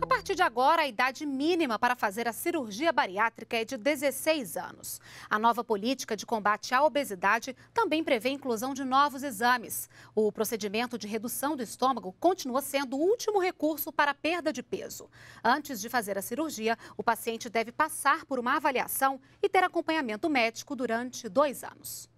A partir de agora, a idade mínima para fazer a cirurgia bariátrica é de 16 anos. A nova política de combate à obesidade também prevê a inclusão de novos exames. O procedimento de redução do estômago continua sendo o último recurso para a perda de peso. Antes de fazer a cirurgia, o paciente deve passar por uma avaliação e ter acompanhamento médico durante dois anos.